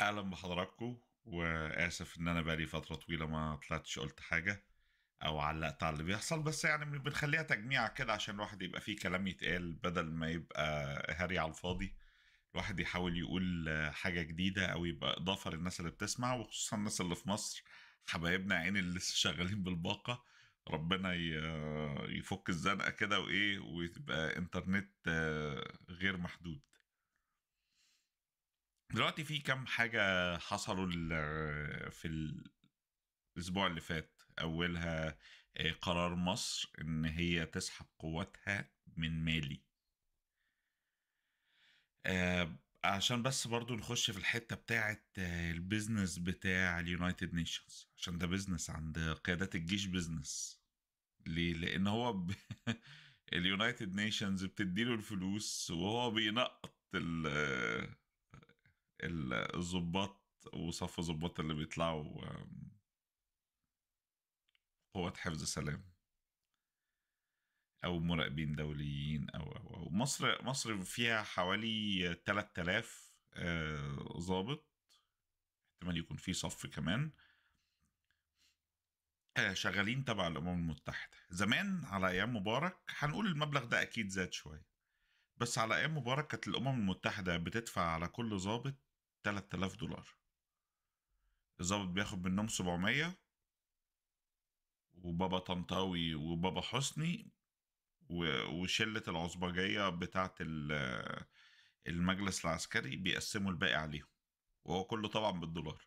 اهلا بحضراتكم واسف ان انا بقالي فتره طويله ما طلعتش قلت حاجه او علقت على اللي بيحصل بس يعني بنخليها تجميعه كده عشان الواحد يبقى فيه كلام يتقال بدل ما يبقى هري على الفاضي الواحد يحاول يقول حاجه جديده او يبقى اضافه للناس اللي بتسمع وخصوصا الناس اللي في مصر حبايبنا عين اللي لسه شغالين بالباقه ربنا يفك الزنقه كده وايه ويبقى انترنت غير محدود دلوقتي في كام حاجة حصلوا في الأسبوع اللي فات أولها آه، قرار مصر إن هي تسحب قواتها من مالي آه، عشان بس برضو نخش في الحتة بتاعة آه، البيزنس بتاع اليونايتد نيشنز عشان ده بيزنس عند قيادات الجيش بيزنس ليه؟ لأن هو ب... اليونايتد نيشنز بتديله الفلوس وهو بينقط الظباط وصف ظباط اللي بيطلعوا قوات حفظ سلام او مراقبين دوليين او او او مصر مصر فيها حوالي 3000 ظابط آه، احتمال يكون في صف كمان آه، شغالين تبع الامم المتحده زمان على ايام مبارك هنقول المبلغ ده اكيد زاد شويه بس على ايام مبارك كانت الامم المتحده بتدفع على كل ضابط 3000 دولار الظابط بياخد منهم 700 وبابا طنطاوي وبابا حسني وشلة العصبجية بتاعة المجلس العسكري بيقسموا الباقي عليهم وهو كله طبعا بالدولار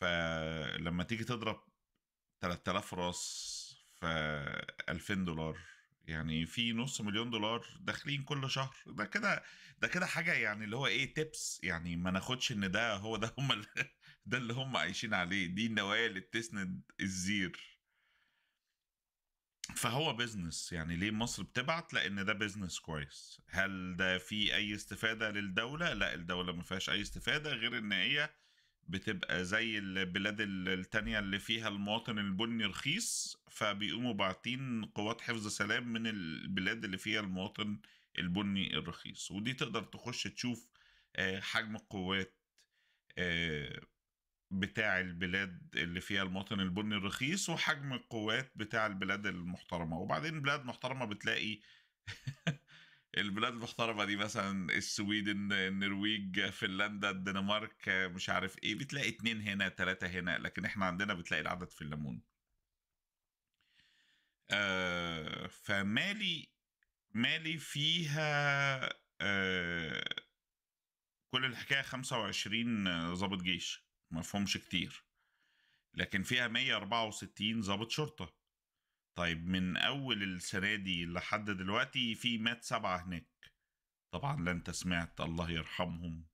فلما تيجي تضرب 3000 راس في 2000 دولار يعني في نص مليون دولار داخلين كل شهر ده كده ده كده حاجه يعني اللي هو ايه تيبس يعني ما ناخدش ان ده هو ده هم ده اللي هم عايشين عليه دي النوايا اللي بتسند الزير فهو بيزنس يعني ليه مصر بتبعت لان ده بيزنس كويس هل ده في اي استفاده للدوله لا الدوله ما فيهاش اي استفاده غير ان هي إيه بتبقى زي البلاد التانية اللي فيها المواطن البني رخيص فبيقوموا باعتين قوات حفظ سلام من البلاد اللي فيها المواطن البني الرخيص ودي تقدر تخش تشوف آه، حجم القوات آه، بتاع البلاد اللي فيها المواطن البني الرخيص وحجم القوات بتاع البلاد المحترمة وبعدين بلاد محترمة بتلاقي البلاد المحترمه دي مثلا السويد النرويج فنلندا الدنمارك مش عارف ايه بتلاقي اتنين هنا تلاتة هنا لكن احنا عندنا بتلاقي العدد في الليمون آه فمالي مالي فيها آه كل الحكايه 25 ظابط جيش مفهومش كتير لكن فيها 164 ظابط شرطه طيب من اول السنه دي لحد دلوقتي في مات سبعه هناك طبعا لا انت سمعت الله يرحمهم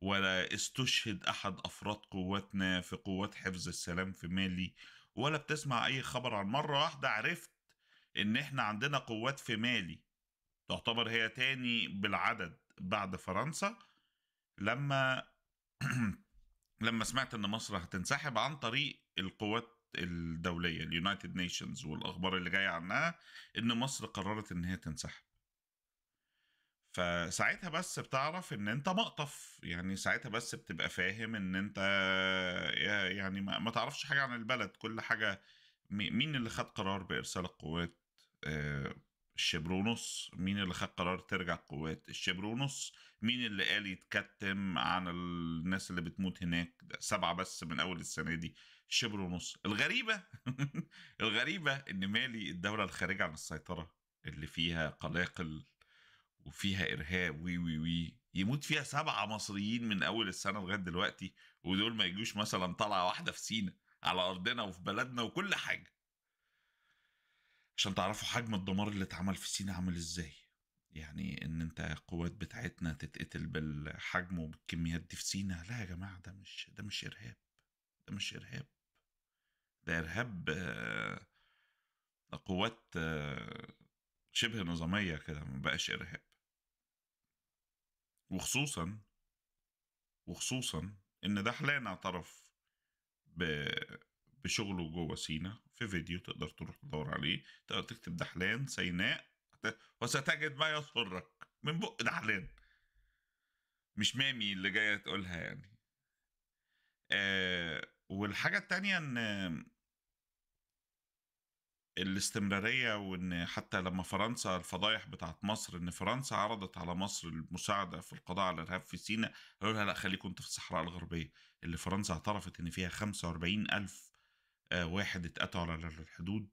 ولا استشهد احد افراد قواتنا في قوات حفظ السلام في مالي ولا بتسمع اي خبر عن مره واحده عرفت ان احنا عندنا قوات في مالي تعتبر هي تاني بالعدد بعد فرنسا لما لما سمعت ان مصر هتنسحب عن طريق القوات الدوليه اليونايتد نيشنز والاخبار اللي جايه عنها ان مصر قررت ان هي تنسحب فساعتها بس بتعرف ان انت مقطف يعني ساعتها بس بتبقى فاهم ان انت يعني ما تعرفش حاجه عن البلد كل حاجه مين اللي خد قرار بارسال القوات آه، الشبر ونص مين اللي خد قرار ترجع القوات الشبر ونص مين اللي قال يتكتم عن الناس اللي بتموت هناك سبعة بس من أول السنة دي شبر ونص الغريبه الغريبه ان مالي الدوله الخارجه عن السيطره اللي فيها قلاقل وفيها ارهاب وي وي وي يموت فيها سبعه مصريين من اول السنه لغايه دلوقتي ودول ما يجوش مثلا طلعه واحده في سينا على ارضنا وفي بلدنا وكل حاجه عشان تعرفوا حجم الدمار اللي اتعمل في سينا عامل ازاي يعني ان انت قوات بتاعتنا تتقتل بالحجم وبالكميات دي في سينا لا يا جماعه ده مش ده مش ارهاب ده مش ارهاب لارهاب قوات آه، شبه نظاميه كده ما بقاش ارهاب وخصوصا وخصوصا ان دحلان اعترف بشغله جوه سينا في فيديو تقدر تروح تدور عليه تقدر تكتب دحلان سيناء وستجد ما يسرك من بق دحلان مش مامي اللي جايه تقولها يعني آه والحاجه التانية ان الاستمرارية وان حتى لما فرنسا الفضايح بتاعت مصر ان فرنسا عرضت على مصر المساعدة في القضاء على الارهاب في سيناء قالوا لها لا خليكم انت في الصحراء الغربية اللي فرنسا اعترفت ان فيها 45 الف آه، واحد اتقتلوا على الحدود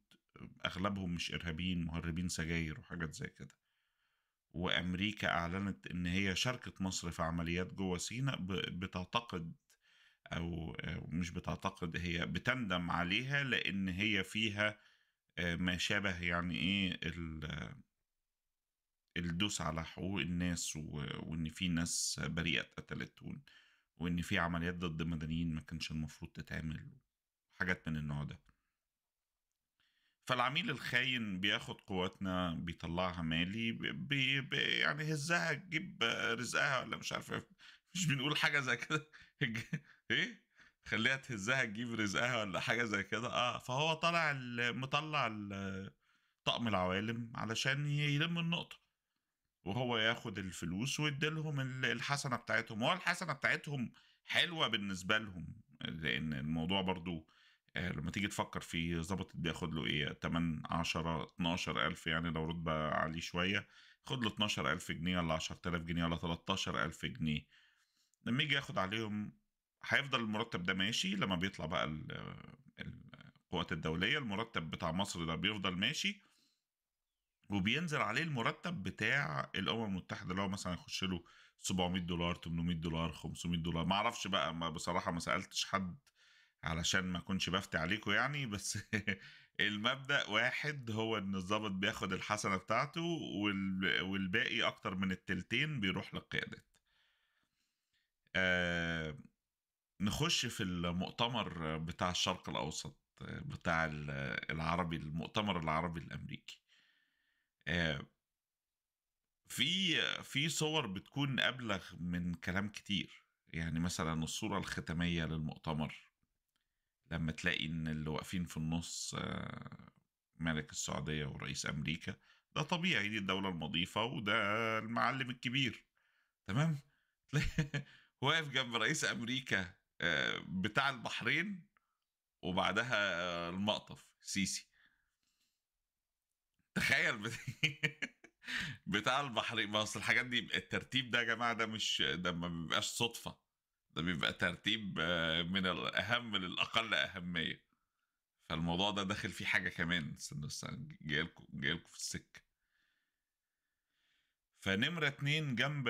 اغلبهم مش ارهابيين مهربين سجاير وحاجات زي كده وامريكا اعلنت ان هي شاركت مصر في عمليات جوه سيناء بتعتقد او آه، مش بتعتقد هي بتندم عليها لان هي فيها آه، ما شابه يعني ايه الدوس على حقوق الناس وان في ناس بريئه اتقتلت وان في عمليات ضد مدنيين ما كانش المفروض تتعمل حاجات من النوع ده فالعميل الخاين بياخد قواتنا بيطلعها مالي بي بي يعني هزها تجيب رزقها ولا مش عارف إيه، مش بنقول حاجه زي كده ايه خليها تهزها تجيب رزقها ولا حاجه زي كده اه فهو طالع مطلع طقم العوالم علشان يلم النقطه وهو ياخد الفلوس ويديلهم الحسنه بتاعتهم هو الحسنه بتاعتهم حلوه بالنسبه لهم لان الموضوع برضو آه، لما تيجي تفكر فيه ظابط بياخد له ايه 8 10 12 الف يعني لو رتبه عاليه شويه خد له 12 الف جنيه ولا 10000 جنيه ولا 13 الف جنيه لما يجي ياخد عليهم هيفضل المرتب ده ماشي لما بيطلع بقى القوات الدوليه المرتب بتاع مصر ده بيفضل ماشي وبينزل عليه المرتب بتاع الامم المتحده اللي هو مثلا يخش له 700 دولار 800 دولار 500 دولار ما اعرفش بقى ما بصراحه ما سالتش حد علشان ما اكونش بفتي عليكم يعني بس المبدا واحد هو ان الظابط بياخد الحسنه بتاعته والباقي اكتر من التلتين بيروح للقيادات آه نخش في المؤتمر بتاع الشرق الأوسط بتاع العربي المؤتمر العربي الأمريكي آه، في في صور بتكون أبلغ من كلام كتير يعني مثلا الصورة الختامية للمؤتمر لما تلاقي إن اللي واقفين في النص آه، ملك السعودية ورئيس أمريكا ده طبيعي دي الدولة المضيفة وده المعلم الكبير تمام واقف جنب رئيس أمريكا آه، بتاع البحرين وبعدها آه، المقطف سيسي تخيل بت... بتاع البحرين ما اصل الحاجات دي الترتيب ده يا جماعه ده مش ده ما بيبقاش صدفه ده بيبقى ترتيب آه، من الاهم للاقل اهميه فالموضوع ده داخل فيه حاجه كمان استنى استنى جاي لكم في السكه فنمره اتنين جنب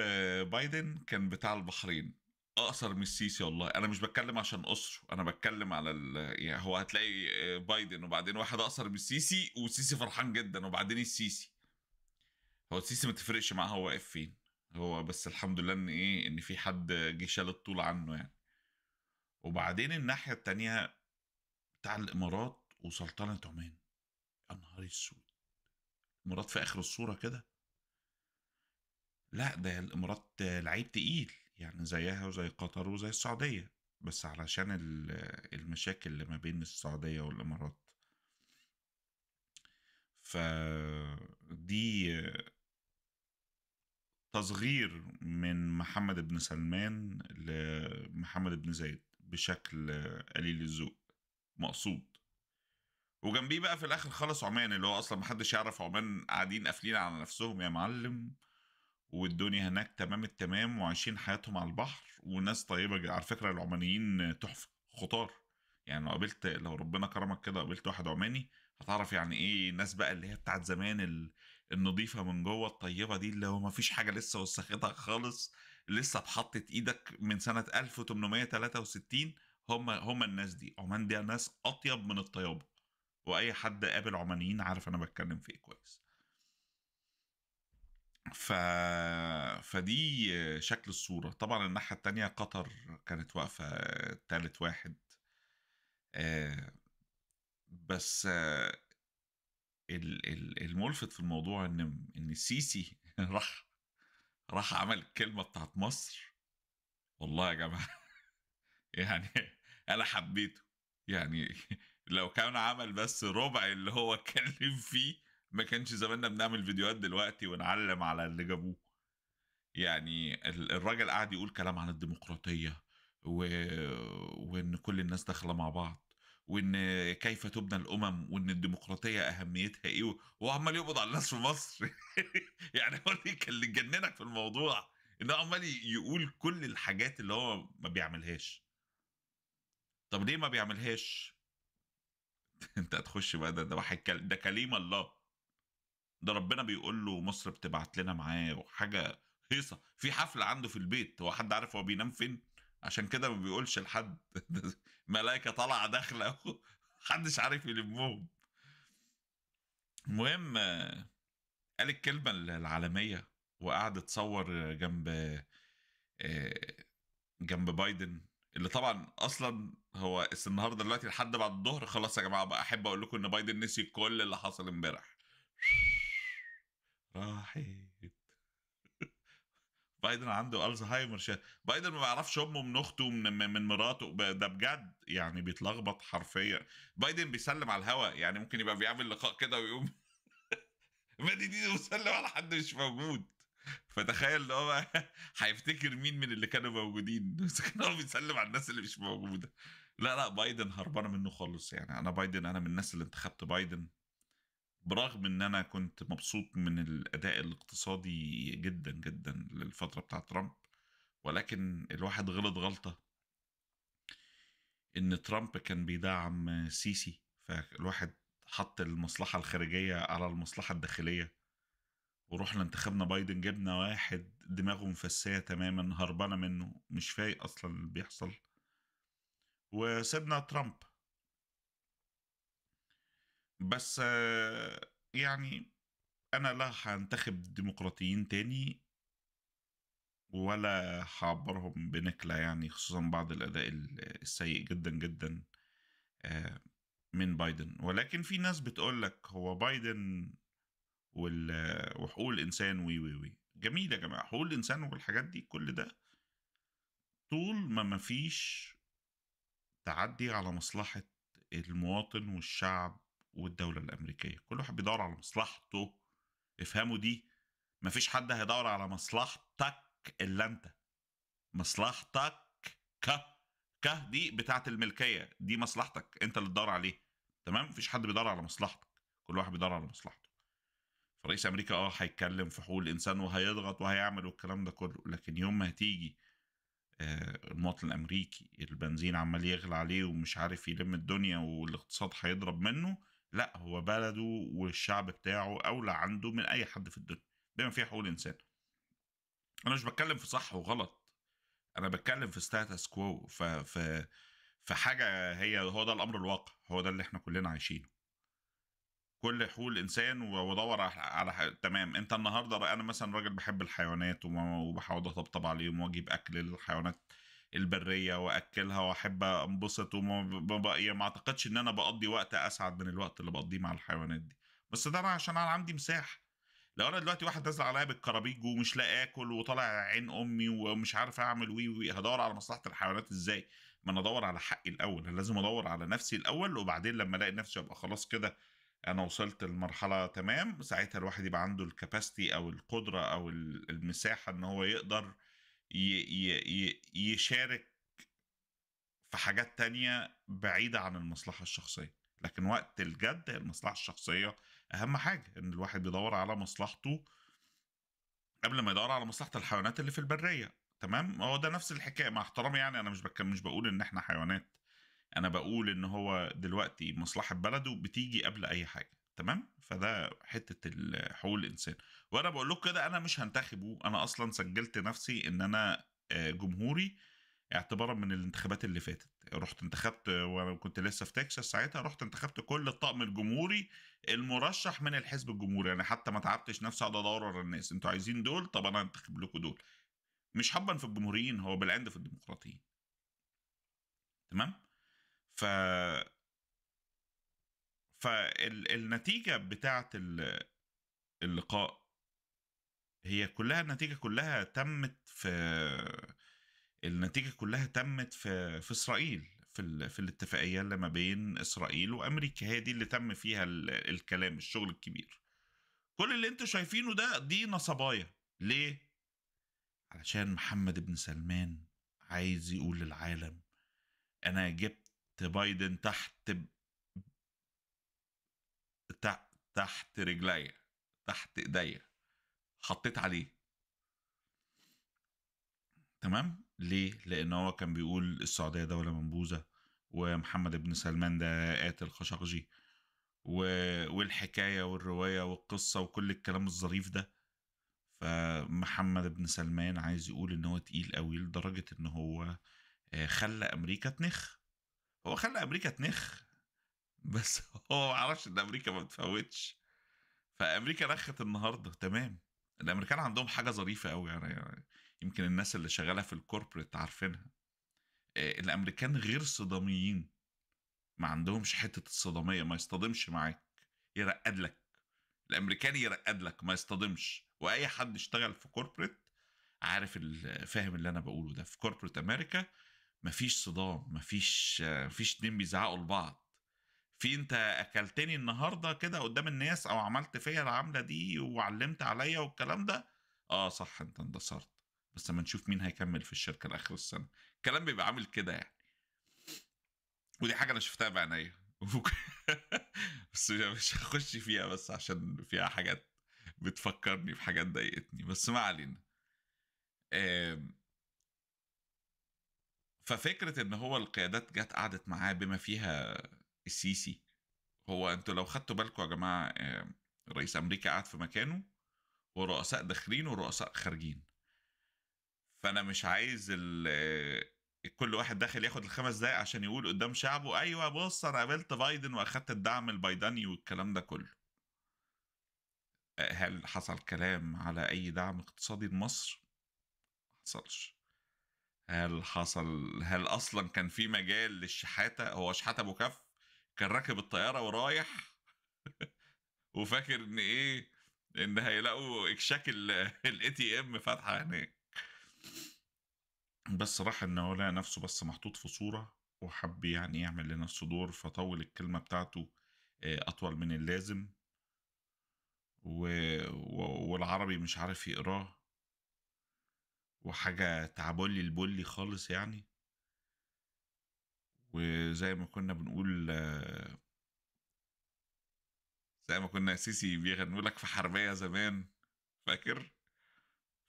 بايدن كان بتاع البحرين اقصر من السيسي والله انا مش بتكلم عشان قصره انا بتكلم على ال... يعني هو هتلاقي آه، بايدن وبعدين واحد اقصر من السيسي والسيسي فرحان جدا وبعدين السيسي هو السيسي ما تفرقش معاه هو واقف فين هو بس الحمد لله ان ايه ان في حد جه شال الطول عنه يعني وبعدين الناحيه التانية بتاع الامارات وسلطنه عمان يا نهار اسود الامارات في اخر الصوره كده لا ده الامارات لعيب تقيل يعني زيها وزي قطر وزي السعودية بس علشان المشاكل اللي ما بين السعودية والإمارات فدي تصغير من محمد بن سلمان لمحمد بن زايد بشكل قليل الذوق مقصود وجنبيه بقى في الاخر خالص عمان اللي هو اصلا محدش يعرف عمان قاعدين قافلين على نفسهم يا معلم والدنيا هناك تمام التمام وعايشين حياتهم على البحر وناس طيبه على فكره العمانيين تحفه خطار يعني لو قابلت لو ربنا كرمك كده قابلت واحد عماني هتعرف يعني ايه الناس بقى اللي هي بتاعت زمان النظيفه من جوه الطيبه دي اللي هو ما فيش حاجه لسه وسختها خالص لسه اتحطت ايدك من سنه 1863 هم هم الناس دي عمان دي ناس اطيب من الطيابه واي حد قابل عمانيين عارف انا بتكلم في ايه كويس ف... فدي شكل الصورة طبعا الناحية التانية قطر كانت واقفة تالت واحد آه، بس آه، الملفت في الموضوع ان ان السيسي راح راح عمل الكلمة بتاعت مصر والله يا جماعة يعني انا حبيته يعني لو كان عمل بس ربع اللي هو اتكلم فيه ما كانش زماننا بنعمل فيديوهات دلوقتي ونعلم على اللي جابوه يعني الراجل قاعد يقول كلام عن الديمقراطيه و... وان كل الناس داخله مع بعض وان كيف تبنى الامم وان الديمقراطيه اهميتها ايه وعمال يقبض على الناس في مصر يعني هو اللي كان اللي جننك في الموضوع ان هو عمال يقول كل الحاجات اللي هو ما بيعملهاش طب ليه ما بيعملهاش انت هتخش بقى ده ده ده كليم الله ده ربنا بيقول له مصر بتبعت لنا معاه وحاجه هيصه في حفله عنده في البيت هو حد عارف هو بينام فين عشان كده ما بيقولش لحد ملائكه طالعه داخله محدش عارف يلمهم المهم قال الكلمه العالميه وقعد اتصور جنب آه، جنب بايدن اللي طبعا اصلا هو النهارده دلوقتي لحد بعد الظهر خلاص يا جماعه بقى احب اقول لكم ان بايدن نسي كل اللي حصل امبارح راحت بايدن عنده الزهايمر شا... بايدن ما بيعرفش امه من اخته من, من مراته ده بجد يعني بيتلخبط حرفيا بايدن بيسلم على الهواء يعني ممكن يبقى بيعمل لقاء كده ويقوم مدي دي وسلم على حد مش موجود فتخيل ان هو هيفتكر مين من اللي كانوا موجودين بس كان هو بيسلم على الناس اللي مش موجوده لا لا بايدن هربانه منه خالص يعني انا بايدن انا من الناس اللي انتخبت بايدن برغم ان انا كنت مبسوط من الاداء الاقتصادي جدا جدا للفتره بتاعه ترامب ولكن الواحد غلط غلطه ان ترامب كان بيدعم سيسي فالواحد حط المصلحه الخارجيه على المصلحه الداخليه ورحنا انتخبنا بايدن جبنا واحد دماغه مفسيه تماما هربانه منه مش فايق اصلا اللي بيحصل وسبنا ترامب بس يعني انا لا هنتخب ديمقراطيين تاني ولا هعبرهم بنكلة يعني خصوصا بعد الأداء السيء جدا جدا آه، من بايدن ولكن في ناس بتقول لك هو بايدن وحقوق الإنسان وي وي وي جميل يا جماعة حقوق الإنسان والحاجات دي كل ده طول ما مفيش تعدي على مصلحة المواطن والشعب والدوله الامريكيه كل واحد بيدور على مصلحته افهموا دي مفيش حد هيدور على مصلحتك الا انت مصلحتك ك ك دي بتاعه الملكيه دي مصلحتك انت اللي تدور عليه تمام مفيش حد بيدور على مصلحتك كل واحد بيدور على مصلحته فرئيس امريكا اه هيتكلم في حقوق الانسان وهيضغط وهيعمل والكلام ده كله لكن يوم ما هتيجي آه، المواطن الامريكي البنزين عمال يغلى عليه ومش عارف يلم الدنيا والاقتصاد هيضرب منه لا هو بلده والشعب بتاعه اولى عنده من اي حد في الدنيا بما فيها حقوق الانسان انا مش بتكلم في صح وغلط انا بتكلم في ستاتس كو في في حاجه هي هو ده الامر الواقع هو ده اللي احنا كلنا عايشينه كل حقوق الانسان ودور على على تمام انت النهارده انا مثلا راجل بحب الحيوانات وبحاول اطبطب عليهم واجيب اكل للحيوانات البريه واكلها واحب انبسط وما يعني ما اعتقدش ان انا بقضي وقت اسعد من الوقت اللي بقضيه مع الحيوانات دي بس ده عشان انا عندي مساحه لو انا دلوقتي واحد نازل عليا بالكرابيج ومش لاقي اكل وطالع عين امي ومش عارف اعمل وي وي هدور على مصلحه الحيوانات ازاي؟ ما انا ادور على حقي الاول انا لازم ادور على نفسي الاول وبعدين لما الاقي نفسي ابقى خلاص كده انا وصلت لمرحله تمام ساعتها الواحد يبقى عنده الكباستي او القدره او المساحه ان هو يقدر يشارك في حاجات تانية بعيدة عن المصلحة الشخصية لكن وقت الجد المصلحة الشخصية أهم حاجة إن الواحد بيدور على مصلحته قبل ما يدور على مصلحة الحيوانات اللي في البرية تمام هو ده نفس الحكاية مع احترامي يعني أنا مش مش بقول إن إحنا حيوانات أنا بقول إن هو دلوقتي مصلحة بلده بتيجي قبل أي حاجة تمام فده حته حقوق الانسان وانا بقول لكم كده انا مش هنتخبه انا اصلا سجلت نفسي ان انا آه، جمهوري اعتبارا من الانتخابات اللي فاتت رحت انتخبت وانا كنت لسه في تكساس ساعتها رحت انتخبت كل الطقم الجمهوري المرشح من الحزب الجمهوري يعني حتى ما تعبتش نفسي اقعد ادور على الناس انتوا عايزين دول طب انا هنتخب لكم دول مش حبا في الجمهوريين هو بالعند في الديمقراطيين تمام ف فالنتيجه بتاعه اللقاء هي كلها النتيجه كلها تمت في النتيجه كلها تمت في في اسرائيل في في الاتفاقيه اللي ما بين اسرائيل وامريكا هي دي اللي تم فيها الكلام الشغل الكبير كل اللي انتوا شايفينه ده دي نصبايا ليه علشان محمد بن سلمان عايز يقول للعالم انا جبت بايدن تحت تحت رجليا تحت ايديا حطيت عليه تمام ليه لان هو كان بيقول السعوديه دوله منبوذه ومحمد بن سلمان ده قاتل خشقجي و... والحكايه والروايه والقصه وكل الكلام الظريف ده فمحمد بن سلمان عايز يقول ان هو تقيل قوي لدرجه ان هو آه، خلى امريكا تنخ هو خلى امريكا تنخ بس هو ما عرفش ان امريكا ما بتفوتش فامريكا رخت النهارده تمام الامريكان عندهم حاجه ظريفه قوي يعني, يعني يمكن الناس اللي شغاله في الكوربريت عارفينها آه، الامريكان غير صداميين ما عندهمش حته الصداميه ما يصطدمش معاك يرقد لك الامريكان يرقد لك ما يصطدمش واي حد اشتغل في كوربريت عارف فاهم اللي انا بقوله ده في كوربريت امريكا مفيش صدام مفيش مفيش اتنين بيزعقوا لبعض في انت اكلتني النهارده كده قدام الناس او عملت فيا العمله دي وعلمت عليا والكلام ده اه صح انت اندثرت بس لما نشوف مين هيكمل في الشركه لاخر السنه الكلام بيبقى عامل كده يعني ودي حاجه انا شفتها بعينيا بس مش هخش فيها بس عشان فيها حاجات بتفكرني بحاجات ضايقتني بس ما علينا ففكرة إن هو القيادات جت قعدت معاه بما فيها السيسي هو انتوا لو خدتوا بالكم يا جماعه رئيس امريكا قاعد في مكانه ورؤساء داخلين ورؤساء خارجين فانا مش عايز آه، كل واحد داخل ياخد الخمس دقايق عشان يقول قدام شعبه ايوه بص انا قابلت بايدن واخدت الدعم البايداني والكلام ده كله آه، هل حصل كلام على اي دعم اقتصادي لمصر حصلش هل حصل هل اصلا كان في مجال للشحاته هو شحاته ابو كف كان راكب الطياره ورايح وفاكر ان ايه ان هيلاقوا اكشاك الاي تي ام فاتحه هناك بس راح ان هو لقى نفسه بس محطوط في صوره وحب يعني يعمل لنفسه دور فطول الكلمه بتاعته آه، اطول من اللازم و... والعربي مش عارف يقراه وحاجه تعبولي البولي خالص يعني وزي ما كنا بنقول زي ما كنا سيسي بيغنوا لك في حربية زمان فاكر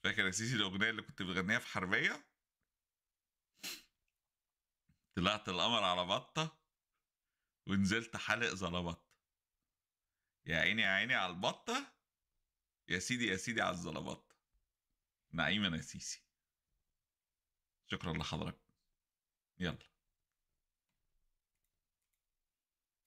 فاكر يا سيسي الأغنية اللي كنت بتغنيها في حربية طلعت القمر على بطة ونزلت حلق ظلمات يا عيني يا عيني على البطة يا سيدي يا سيدي على الظلمات نعيما يا سيسي شكرا لحضرتك يلا